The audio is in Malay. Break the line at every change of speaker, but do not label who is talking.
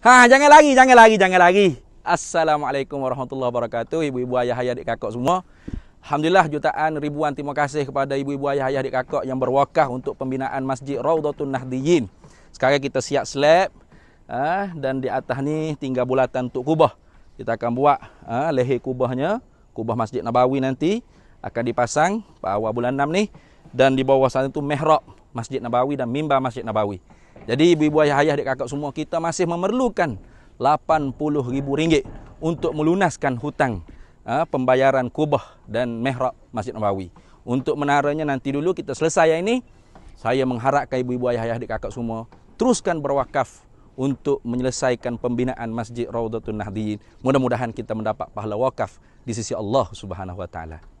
Ha, jangan lari, jangan lari, jangan lari.
Assalamualaikum warahmatullahi wabarakatuh. Ibu-ibu ayah ayah adik kakak semua. Alhamdulillah jutaan ribuan terima kasih kepada ibu-ibu ayah ayah adik kakak yang berwakaf untuk pembinaan Masjid Raudhatun Nahdiyin. Sekarang kita siap slab ha, dan di atas ni tinggal bulatan untuk kubah. Kita akan buat ha, leher kubahnya, kubah Masjid Nabawi nanti akan dipasang pada awal bulan 6 ni dan di bawah sana tu mihrab Masjid Nabawi dan mimbar Masjid Nabawi. Jadi ibu-ibu ayah-ayah adik kakak semua kita masih memerlukan RM80,000 untuk melunaskan hutang uh, pembayaran kubah dan mehrab Masjid Nabawi. Untuk menaranya nanti dulu kita selesai yang ini. Saya mengharapkan ibu-ibu ayah-ayah adik kakak semua teruskan berwakaf untuk menyelesaikan pembinaan Masjid Raudatul Nahdiin. Mudah-mudahan kita mendapat pahala wakaf di sisi Allah Subhanahu wa taala.